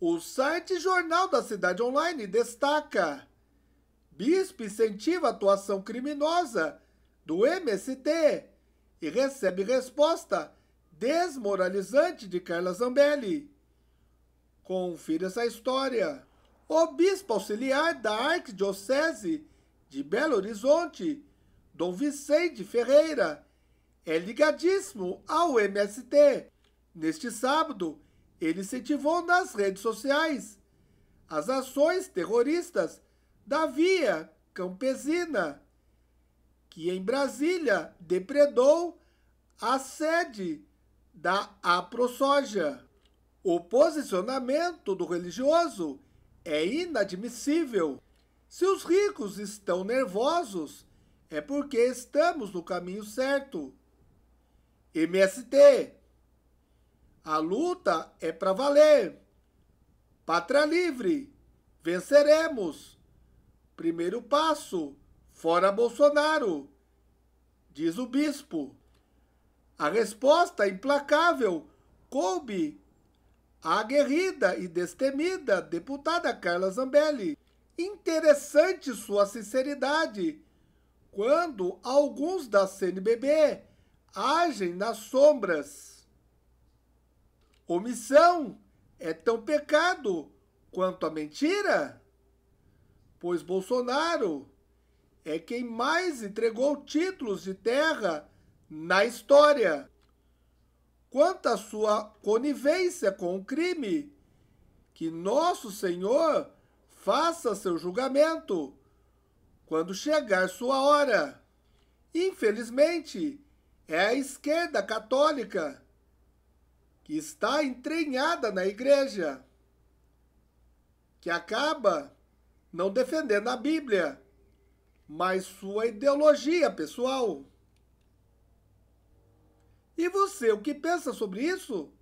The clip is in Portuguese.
O site Jornal da Cidade Online destaca: Bispo incentiva a atuação criminosa do MST e recebe resposta desmoralizante de Carla Zambelli. Confira essa história. O bispo auxiliar da Arquidiocese de Belo Horizonte, Dom Vicente Ferreira, é ligadíssimo ao MST. Neste sábado, ele incentivou nas redes sociais as ações terroristas da Via Campesina, que em Brasília depredou a sede da AproSoja. O posicionamento do religioso é inadmissível. Se os ricos estão nervosos, é porque estamos no caminho certo. MST a luta é para valer. Pátria livre. Venceremos. Primeiro passo. Fora Bolsonaro. Diz o bispo. A resposta implacável coube a aguerrida e destemida deputada Carla Zambelli. Interessante sua sinceridade quando alguns da CNBB agem nas sombras omissão é tão pecado quanto a mentira? Pois Bolsonaro é quem mais entregou títulos de terra na história. Quanto à sua conivência com o crime, que Nosso Senhor faça seu julgamento quando chegar sua hora. Infelizmente, é a esquerda católica que está entranhada na igreja, que acaba não defendendo a Bíblia, mas sua ideologia pessoal. E você, o que pensa sobre isso?